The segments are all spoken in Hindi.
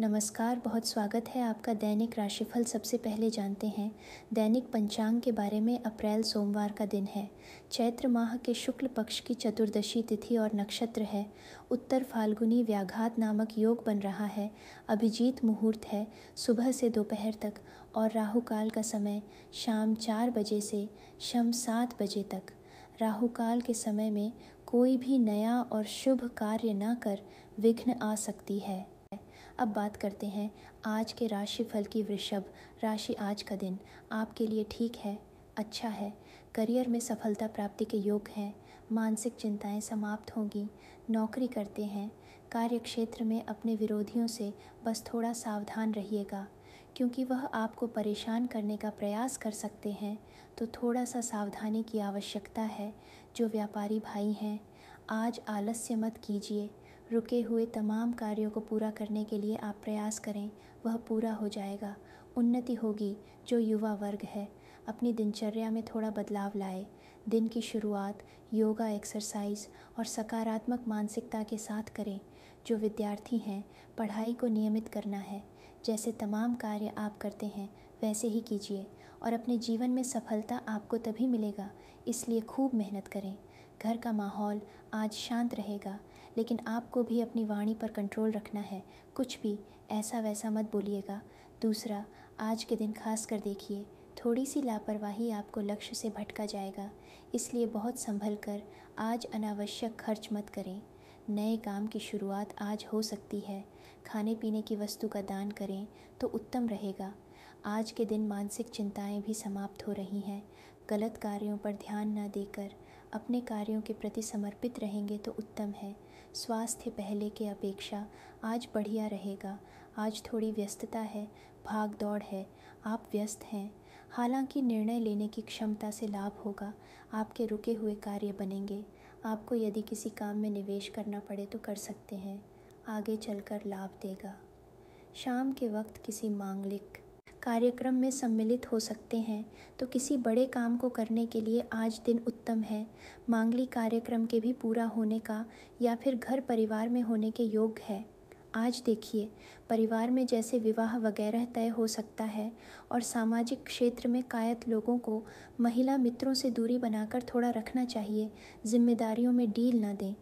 नमस्कार बहुत स्वागत है आपका दैनिक राशिफल सबसे पहले जानते हैं दैनिक पंचांग के बारे में अप्रैल सोमवार का दिन है चैत्र माह के शुक्ल पक्ष की चतुर्दशी तिथि और नक्षत्र है उत्तर फाल्गुनी व्याघात नामक योग बन रहा है अभिजीत मुहूर्त है सुबह से दोपहर तक और राहु काल का समय शाम चार बजे से शाम सात बजे तक राहुकाल के समय में कोई भी नया और शुभ कार्य न कर विघ्न आ सकती है अब बात करते हैं आज के राशि फल की वृषभ राशि आज का दिन आपके लिए ठीक है अच्छा है करियर में सफलता प्राप्ति के योग हैं मानसिक चिंताएं समाप्त होंगी नौकरी करते हैं कार्यक्षेत्र में अपने विरोधियों से बस थोड़ा सावधान रहिएगा क्योंकि वह आपको परेशान करने का प्रयास कर सकते हैं तो थोड़ा सा सावधानी की आवश्यकता है जो व्यापारी भाई हैं आज आलस्य मत कीजिए रुके हुए तमाम कार्यों को पूरा करने के लिए आप प्रयास करें वह पूरा हो जाएगा उन्नति होगी जो युवा वर्ग है अपनी दिनचर्या में थोड़ा बदलाव लाए दिन की शुरुआत योगा एक्सरसाइज और सकारात्मक मानसिकता के साथ करें जो विद्यार्थी हैं पढ़ाई को नियमित करना है जैसे तमाम कार्य आप करते हैं वैसे ही कीजिए और अपने जीवन में सफलता आपको तभी मिलेगा इसलिए खूब मेहनत करें घर का माहौल आज शांत रहेगा लेकिन आपको भी अपनी वाणी पर कंट्रोल रखना है कुछ भी ऐसा वैसा मत बोलिएगा दूसरा आज के दिन खास कर देखिए थोड़ी सी लापरवाही आपको लक्ष्य से भटका जाएगा इसलिए बहुत संभल कर आज अनावश्यक खर्च मत करें नए काम की शुरुआत आज हो सकती है खाने पीने की वस्तु का दान करें तो उत्तम रहेगा आज के दिन मानसिक चिंताएं भी समाप्त हो रही हैं गलत कार्यों पर ध्यान न देकर अपने कार्यों के प्रति समर्पित रहेंगे तो उत्तम है स्वास्थ्य पहले के अपेक्षा आज बढ़िया रहेगा आज थोड़ी व्यस्तता है भाग दौड़ है आप व्यस्त हैं हालांकि निर्णय लेने की क्षमता से लाभ होगा आपके रुके हुए कार्य बनेंगे आपको यदि किसी काम में निवेश करना पड़े तो कर सकते हैं आगे चलकर लाभ देगा शाम के वक्त किसी मांगलिक कार्यक्रम में सम्मिलित हो सकते हैं तो किसी बड़े काम को करने के लिए आज दिन उत्तम है मांगली कार्यक्रम के भी पूरा होने का या फिर घर परिवार में होने के योग है आज देखिए परिवार में जैसे विवाह वगैरह तय हो सकता है और सामाजिक क्षेत्र में कायत लोगों को महिला मित्रों से दूरी बनाकर थोड़ा रखना चाहिए जिम्मेदारियों में डील ना दें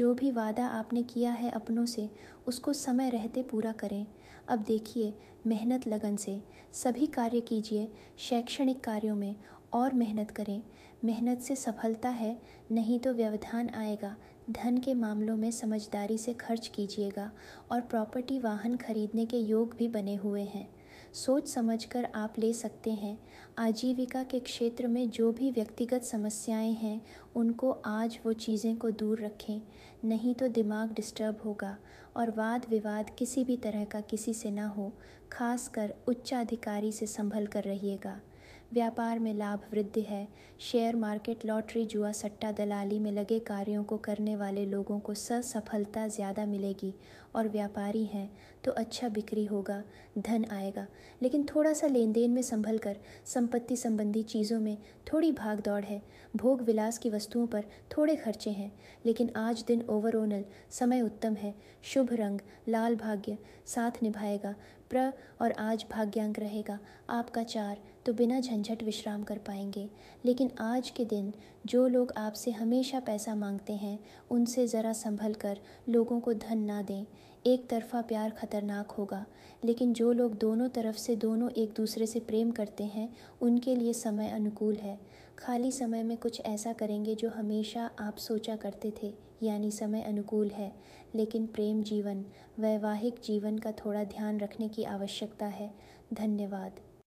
जो भी वादा आपने किया है अपनों से उसको समय रहते पूरा करें अब देखिए मेहनत लगन से सभी कार्य कीजिए शैक्षणिक कार्यों में और मेहनत करें मेहनत से सफलता है नहीं तो व्यवधान आएगा धन के मामलों में समझदारी से खर्च कीजिएगा और प्रॉपर्टी वाहन खरीदने के योग भी बने हुए हैं सोच समझकर आप ले सकते हैं आजीविका के क्षेत्र में जो भी व्यक्तिगत समस्याएं हैं उनको आज वो चीज़ें को दूर रखें नहीं तो दिमाग डिस्टर्ब होगा और वाद विवाद किसी भी तरह का किसी से ना हो खासकर उच्चाधिकारी से संभल कर रहिएगा व्यापार में लाभ वृद्धि है शेयर मार्केट लॉटरी जुआ सट्टा दलाली में लगे कार्यों को करने वाले लोगों को सफलता ज़्यादा मिलेगी और व्यापारी हैं तो अच्छा बिक्री होगा धन आएगा लेकिन थोड़ा सा लेन देन में संभल कर संपत्ति संबंधी चीज़ों में थोड़ी भाग दौड़ है भोग विलास की वस्तुओं पर थोड़े खर्चे हैं लेकिन आज दिन ओवरऑनल समय उत्तम है शुभ रंग लाल भाग्य साथ निभाएगा प्र और आज भाग्यांक रहेगा आपका चार तो बिना झंझट विश्राम कर पाएंगे लेकिन आज के दिन जो लोग आपसे हमेशा पैसा मांगते हैं उनसे ज़रा संभल कर लोगों को धन ना दें एक तरफा प्यार खतरनाक होगा लेकिन जो लोग दोनों तरफ से दोनों एक दूसरे से प्रेम करते हैं उनके लिए समय अनुकूल है खाली समय में कुछ ऐसा करेंगे जो हमेशा आप सोचा करते थे यानी समय अनुकूल है लेकिन प्रेम जीवन वैवाहिक जीवन का थोड़ा ध्यान रखने की आवश्यकता है धन्यवाद